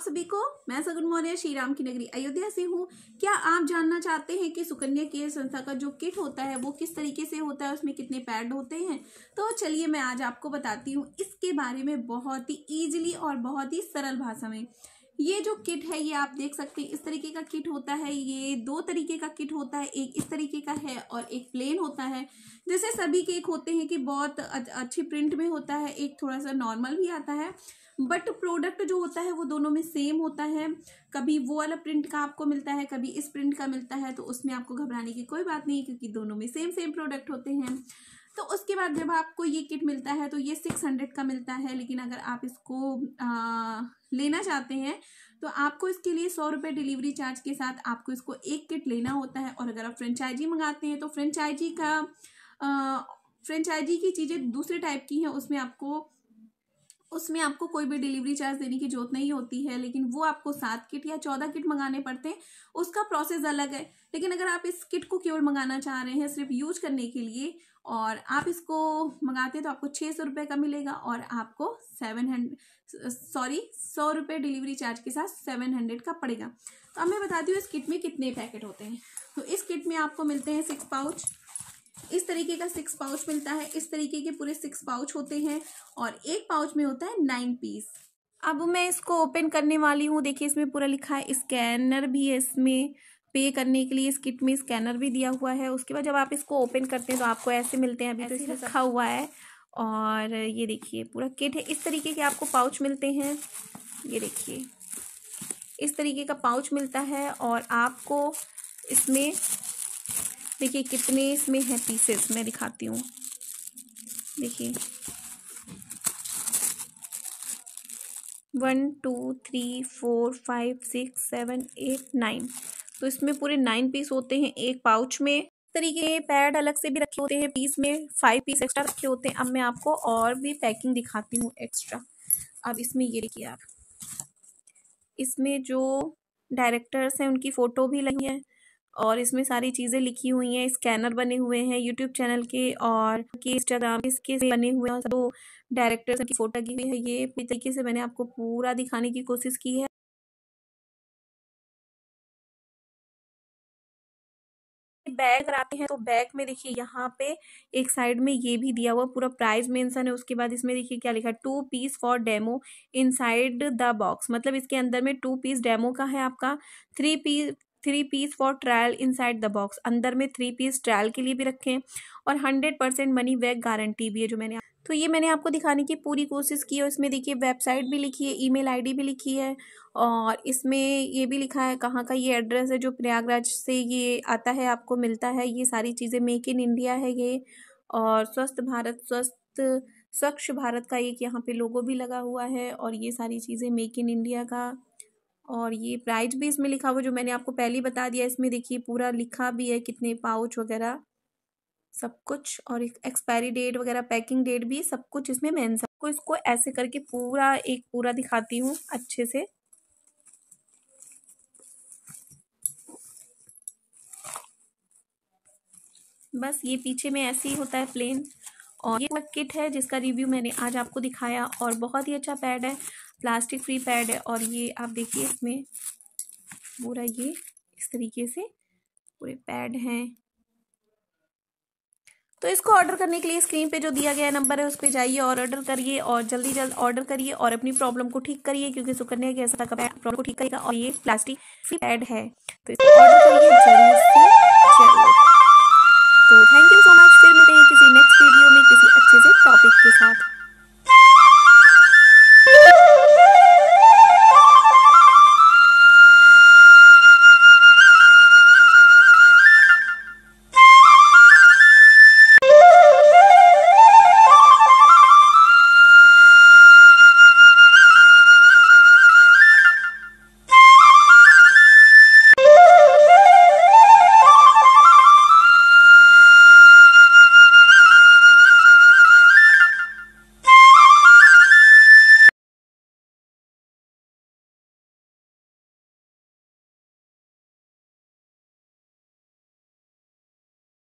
आप सभी को मैं सगुन मौर्य श्री राम की नगरी अयोध्या से हूँ क्या आप जानना चाहते हैं कि सुकन्या के संस्था का जो किट होता है वो किस तरीके से होता है उसमें कितने पैड होते हैं तो चलिए मैं आज आपको बताती हूँ इसके बारे में बहुत ही ईजिली और बहुत ही सरल भाषा में ये जो किट है ये आप देख सकते हैं इस तरीके का किट होता है ये दो तरीके का किट होता है एक इस तरीके का है और एक प्लेन होता है जैसे सभी केक होते हैं कि बहुत अच्छे प्रिंट में होता है एक थोड़ा सा नॉर्मल भी आता है बट प्रोडक्ट जो होता है वो दोनों में सेम होता है कभी वो वाला प्रिंट का आपको मिलता है कभी इस प्रिंट का मिलता है तो उसमें आपको घबराने की कोई बात नहीं क्योंकि दोनों में सेम सेम प्रोडक्ट होते हैं तो उसके बाद जब आपको ये किट मिलता है तो ये सिक्स हंड्रेड का मिलता है लेकिन अगर आप इसको आ, लेना चाहते हैं तो आपको इसके लिए सौ रुपये डिलीवरी चार्ज के साथ आपको इसको एक किट लेना होता है और अगर आप फ्रेंचाइजी मंगाते हैं तो फ्रेंचाइजी का फ्रेंचाइजी की चीज़ें दूसरे टाइप की हैं उसमें आपको उसमें आपको कोई भी डिलीवरी चार्ज देने की जरूरत नहीं होती है लेकिन वो आपको सात किट या चौदह किट मंगाने पड़ते हैं उसका प्रोसेस अलग है लेकिन अगर आप इस किट को केवल मंगाना चाह रहे हैं सिर्फ यूज करने के लिए और आप इसको मंगाते हैं तो आपको छः सौ रुपये का मिलेगा और आपको सेवन सॉरी सौ रुपये डिलीवरी चार्ज के साथ सेवन हंड्रेड का पड़ेगा तो अब मैं बताती हूँ इस किट में कितने पैकेट होते हैं तो इस किट में आपको मिलते हैं सिक्स पाउच इस तरीके का सिक्स पाउच मिलता है इस तरीके के पूरे सिक्स पाउच होते हैं और एक पाउच में होता है नाइन पीस अब मैं इसको ओपन करने वाली हूँ देखिए इसमें पूरा लिखा है स्कैनर भी है इसमें पे करने के लिए इस किट में स्कैनर भी दिया हुआ है उसके बाद जब आप इसको ओपन करते हैं तो आपको ऐसे मिलते हैं अभी तो इसमें रखा हुआ है और ये देखिए पूरा किट है इस तरीके के आपको पाउच मिलते हैं ये देखिए इस तरीके का पाउच मिलता है और आपको इसमें देखिए कितने इसमें है पीसेस मैं दिखाती हूँ देखिए one two three four five six seven eight nine तो इसमें पूरे नाइन पीस होते हैं एक पाउच में तरीके पैड अलग से भी रखे होते हैं पीस में फाइव पीस एक्स्ट्रा रखे होते हैं अब मैं आपको और भी पैकिंग दिखाती हूँ एक्स्ट्रा अब इसमें ये देखिए आप इसमें जो डायरेक्टर्स हैं उनकी फ़ोटो भी लगी है और इसमें सारी चीजें लिखी हुई हैं स्कैनर बने हुए हैं यूट्यूब चैनल के और के इंस्टाग्राम इसके बने हुए हैं तो डायरेक्टर की फोटो लगी हुई है ये पूरी तरीके से मैंने आपको पूरा दिखाने की कोशिश की है बैग कराते हैं तो बैग में देखिए यहाँ पे एक साइड में ये भी दिया हुआ पूरा प्राइस मेंशन है उसके बाद इसमें देखिए क्या लिखा two piece for demo inside the box मतलब इसके अंदर में टू पीस डेमो का है आपका three piece three piece for trial inside the box अंदर में थ्री पीस ट्रायल के लिए भी रखें और hundred percent money back guarantee भी है जो मैंने तो ये मैंने आपको दिखाने की पूरी कोशिश की और इसमें देखिए वेबसाइट भी लिखी है ईमेल आईडी भी लिखी है और इसमें ये भी लिखा है कहाँ का ये एड्रेस है जो प्रयागराज से ये आता है आपको मिलता है ये सारी चीज़ें मेक इन इंडिया है ये और स्वस्थ भारत स्वस्थ स्वच्छ भारत का एक यहाँ पे लोगो भी लगा हुआ है और ये सारी चीज़ें मेक इन इंडिया का और ये प्राइस भी इसमें लिखा हुआ जो मैंने आपको पहले ही बता दिया इसमें देखिए पूरा लिखा भी है कितने पाउच वगैरह सब कुछ और एक्सपायरी डेट वगैरह पैकिंग डेट भी सब कुछ इसमें मैं को इसको ऐसे करके पूरा एक पूरा दिखाती हूँ अच्छे से बस ये पीछे में ऐसे ही होता है प्लेन और ये किट है जिसका रिव्यू मैंने आज आपको दिखाया और बहुत ही अच्छा पैड है प्लास्टिक फ्री पैड है और ये आप देखिए इसमें पूरा ये इस तरीके से पूरे पैड हैं तो इसको ऑर्डर करने के लिए स्क्रीन पे जो दिया गया नंबर है उस पर जाइए और ऑर्डर करिए और जल्दी जल्द ऑर्डर करिए और अपनी प्रॉब्लम को ठीक करिए क्योंकि सुकन्या के प्रॉब्लम को ठीक करेगा और ये प्लास्टिक फ्री पैड है तो इसको ऑर्डर करिए जरूर से